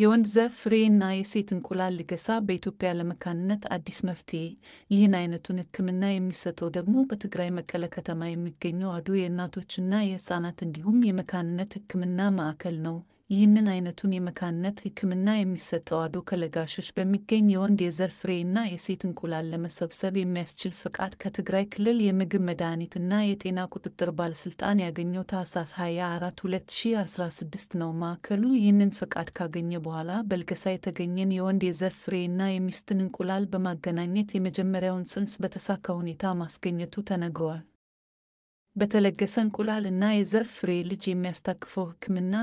የወንድ ዘር ፍሬና የሴት እንቁላል ልገሳ በኢትዮጵያ ለመካንነት አዲስ መፍትሄ ይህን አይነቱን ሕክምና የሚሰጠው ደግሞ በትግራይ መቀለ ከተማ የሚገኘው አዶ የእናቶችና የህፃናት እንዲሁም የመካንነት ሕክምና ማዕከል ነው። ይህንን አይነቱን የመካንነት ሕክምና የሚሰጠው አዶ ከለጋሾች በሚገኝ የወንድ የዘር ፍሬ እና የሴት እንቁላል ለመሰብሰብ የሚያስችል ፍቃድ ከትግራይ ክልል የምግብ መድኃኒትና እና የጤና ቁጥጥር ባለስልጣን ያገኘው ታኅሳስ 24 2016 ነው። ማዕከሉ ይህንን ፍቃድ ካገኘ በኋላ በልገሳ የተገኘን የወንድ የዘር ፍሬና የሚስትን እንቁላል በማገናኘት የመጀመሪያውን ጽንስ በተሳካ ሁኔታ ማስገኘቱ ተነግሯል። በተለገሰ እንቁላል እና የዘር ፍሬ ልጅ የሚያስታቅፈው ሕክምና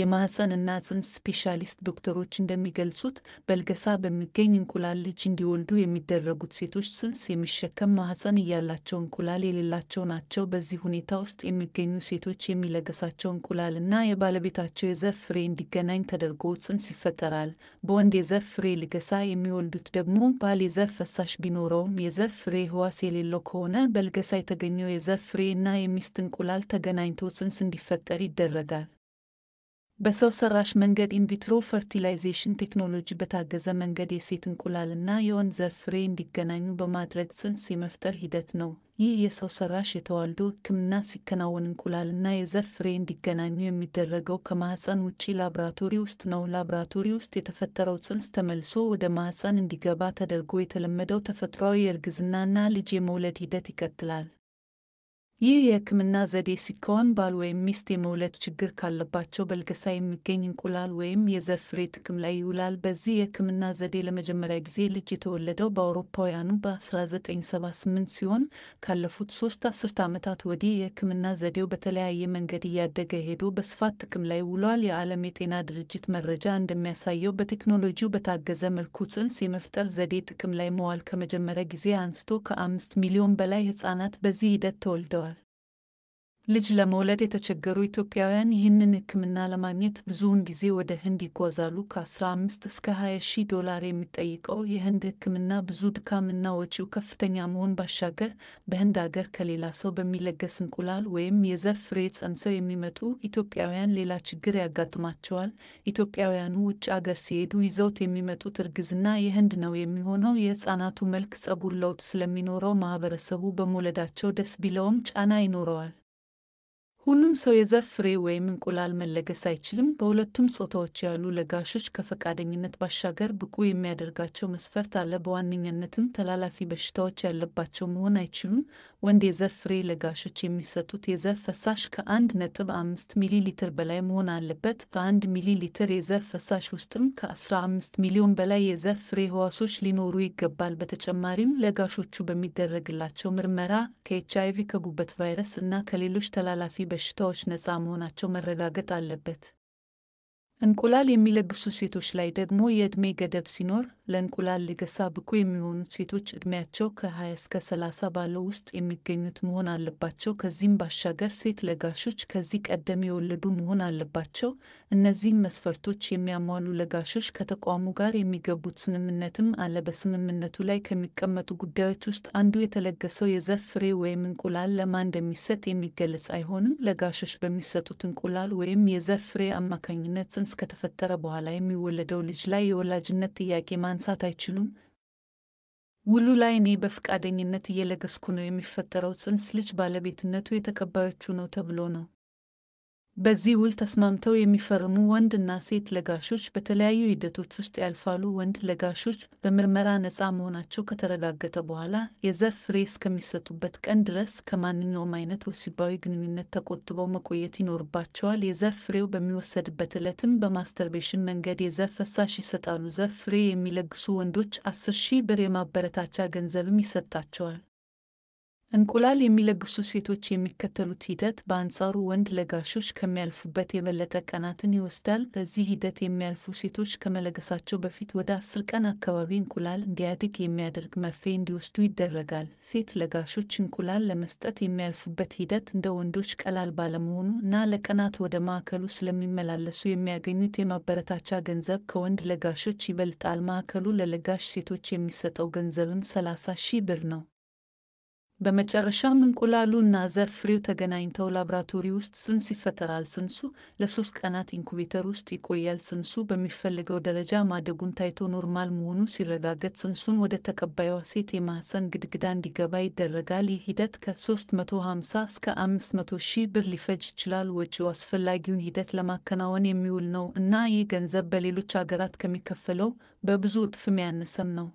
የማህፀን እና ጽንስ ስፔሻሊስት ዶክተሮች እንደሚገልጹት በልገሳ በሚገኝ እንቁላል ልጅ እንዲወልዱ የሚደረጉት ሴቶች ጽንስ የሚሸከም ማህፀን እያላቸው እንቁላል የሌላቸው ናቸው። በዚህ ሁኔታ ውስጥ የሚገኙ ሴቶች የሚለገሳቸው እንቁላል እና የባለቤታቸው የዘር ፍሬ እንዲገናኝ ተደርጎ ጽንስ ይፈጠራል። በወንድ የዘር ፍሬ ልገሳ የሚወልዱት ደግሞ ባል የዘር ፈሳሽ ቢኖረውም የዘር ፍሬ ህዋስ የሌለው ከሆነ በልገሳ የተገኘው የዘር ፍሬ እና የሚስት እንቁላል ተገናኝቶ ጽንስ እንዲፈጠር ይደረጋል። በሰው ሰራሽ መንገድ ኢንቪትሮ ፈርቲላይዜሽን ቴክኖሎጂ በታገዘ መንገድ የሴት እንቁላልና የወንድ ዘር ፍሬ እንዲገናኙ በማድረግ ጽንስ የመፍጠር ሂደት ነው። ይህ የሰው ሰራሽ የተዋልዶ ሕክምና ሲከናወን እንቁላልና የዘር ፍሬ እንዲገናኙ የሚደረገው ከማህፀን ውጪ ላብራቶሪ ውስጥ ነው። ላብራቶሪ ውስጥ የተፈጠረው ጽንስ ተመልሶ ወደ ማህፀን እንዲገባ ተደርጎ የተለመደው ተፈጥሯዊ የእርግዝናና ልጅ የመውለድ ሂደት ይቀጥላል። ይህ የህክምና ዘዴ ሲከወን ባል ወይም ሚስት የመውለድ ችግር ካለባቸው በልገሳ የሚገኝ እንቁላል ወይም የዘር ፍሬ ጥቅም ላይ ይውላል። በዚህ የህክምና ዘዴ ለመጀመሪያ ጊዜ ልጅ የተወለደው በአውሮፓውያኑ በ1978 ሲሆን ካለፉት ሶስት አስርት ዓመታት ወዲህ የህክምና ዘዴው በተለያየ መንገድ እያደገ ሄዶ በስፋት ጥቅም ላይ ውሏል። የዓለም የጤና ድርጅት መረጃ እንደሚያሳየው በቴክኖሎጂው በታገዘ መልኩ ጽንስ የመፍጠር ዘዴ ጥቅም ላይ መዋል ከመጀመሪያ ጊዜ አንስቶ ከአምስት ሚሊዮን በላይ ህጻናት በዚህ ሂደት ተወልደዋል። ልጅ ለመውለድ የተቸገሩ ኢትዮጵያውያን ይህንን ሕክምና ለማግኘት ብዙውን ጊዜ ወደ ህንድ ይጓዛሉ። ከ15 እስከ 20 ሺህ ዶላር የሚጠይቀው የህንድ ሕክምና ብዙ ድካምና ወጪው ከፍተኛ መሆን ባሻገር በህንድ አገር ከሌላ ሰው በሚለገስ እንቁላል ወይም የዘር ፍሬ ጸንሰው የሚመጡ ኢትዮጵያውያን ሌላ ችግር ያጋጥማቸዋል። ኢትዮጵያውያኑ ውጭ አገር ሲሄዱ ይዘውት የሚመጡት እርግዝና የህንድ ነው የሚሆነው። የህፃናቱ መልክ፣ ጸጉር ለውጥ ስለሚኖረው ማህበረሰቡ በመውለዳቸው ደስ ቢለውም ጫና ይኖረዋል። ሁሉም ሰው የዘር ፍሬ ወይም እንቁላል መለገስ አይችልም። በሁለቱም ጾታዎች ያሉ ለጋሾች ከፈቃደኝነት ባሻገር ብቁ የሚያደርጋቸው መስፈርት አለ። በዋነኛነትም ተላላፊ በሽታዎች ያለባቸው መሆን አይችሉም። ወንድ የዘር ፍሬ ለጋሾች የሚሰጡት የዘር ፈሳሽ ከአንድ ነጥብ አምስት ሚሊ ሊትር በላይ መሆን አለበት። በአንድ ሚሊ ሊትር የዘር ፈሳሽ ውስጥም ከአስራ አምስት ሚሊዮን በላይ የዘር ፍሬ ህዋሶች ሊኖሩ ይገባል። በተጨማሪም ለጋሾቹ በሚደረግላቸው ምርመራ ከኤች አይ ቪ ከጉበት ቫይረስ እና ከሌሎች ተላላፊ በ በሽታዎች ነፃ መሆናቸው መረጋገጥ አለበት። እንቁላል የሚለግሱ ሴቶች ላይ ደግሞ የዕድሜ ገደብ ሲኖር ለእንቁላል ልገሳ ብቁ የሚሆኑት ሴቶች ዕድሜያቸው ከ20 እስከ 30 ባለው ውስጥ የሚገኙት መሆን አለባቸው። ከዚህም ባሻገር ሴት ለጋሾች ከዚህ ቀደም የወለዱ መሆን አለባቸው። እነዚህም መስፈርቶች የሚያሟሉ ለጋሾች ከተቋሙ ጋር የሚገቡት ስምምነትም አለ። በስምምነቱ ላይ ከሚቀመጡ ጉዳዮች ውስጥ አንዱ የተለገሰው የዘር ፍሬ ወይም እንቁላል ለማን እንደሚሰጥ የሚገለጽ አይሆንም። ለጋሾች በሚሰጡት እንቁላል ወይም የዘር ፍሬ አማካኝነት ቢያንስ ከተፈጠረ በኋላ የሚወለደው ልጅ ላይ የወላጅነት ጥያቄ ማንሳት አይችሉም? ውሉ ላይ እኔ በፈቃደኝነት እየለገስኩ ነው። የሚፈጠረው ጽንስ ልጅ ባለቤትነቱ የተቀባዮቹ ነው ተብሎ ነው። በዚህ ውል ተስማምተው የሚፈርሙ ወንድና ሴት ለጋሾች በተለያዩ ሂደቶች ውስጥ ያልፋሉ። ወንድ ለጋሾች በምርመራ ነፃ መሆናቸው ከተረጋገጠ በኋላ የዘር ፍሬ እስከሚሰጡበት ቀን ድረስ ከማንኛውም አይነት ወሲባዊ ግንኙነት ተቆጥበው መቆየት ይኖርባቸዋል። የዘር ፍሬው በሚወሰድበት ዕለትም በማስተርቤሽን መንገድ የዘር ፈሳሽ ይሰጣሉ። ዘር ፍሬ የሚለግሱ ወንዶች አስር ሺህ ብር የማበረታቻ ገንዘብም ይሰጣቸዋል። እንቁላል የሚለግሱ ሴቶች የሚከተሉት ሂደት በአንጻሩ ወንድ ለጋሾች ከሚያልፉበት የበለጠ ቀናትን ይወስዳል። በዚህ ሂደት የሚያልፉ ሴቶች ከመለገሳቸው በፊት ወደ አስር ቀን አካባቢ እንቁላል እንዲያድግ የሚያደርግ መርፌ እንዲወስዱ ይደረጋል። ሴት ለጋሾች እንቁላል ለመስጠት የሚያልፉበት ሂደት እንደ ወንዶች ቀላል ባለመሆኑ እና ለቀናት ወደ ማዕከሉ ስለሚመላለሱ የሚያገኙት የማበረታቻ ገንዘብ ከወንድ ለጋሾች ይበልጣል። ማዕከሉ ለለጋሽ ሴቶች የሚሰጠው ገንዘብም ሰላሳ ሺህ ብር ነው። በመጨረሻም እንቁላሉ እና ዘር ፍሬው ተገናኝተው ላብራቶሪ ውስጥ ስንስ ይፈጠራል። ፅንሱ ለሶስት ቀናት ኢንኩቤተር ውስጥ ይቆያል። ስንሱ በሚፈልገው ደረጃ ማደጉን ታይቶ ኖርማል መሆኑ ሲረጋገጥ ስንሱን ወደ ተቀባዩዋ ሴት የማህፀን ግድግዳ እንዲገባ ይደረጋል። ይህ ሂደት ከ350 እስከ 500 ሺህ ብር ሊፈጅ ይችላል። ወጪው አስፈላጊውን ሂደት ለማከናወን የሚውል ነው እና ይህ ገንዘብ በሌሎች አገራት ከሚከፈለው በብዙ እጥፍም ያነሰም ነው።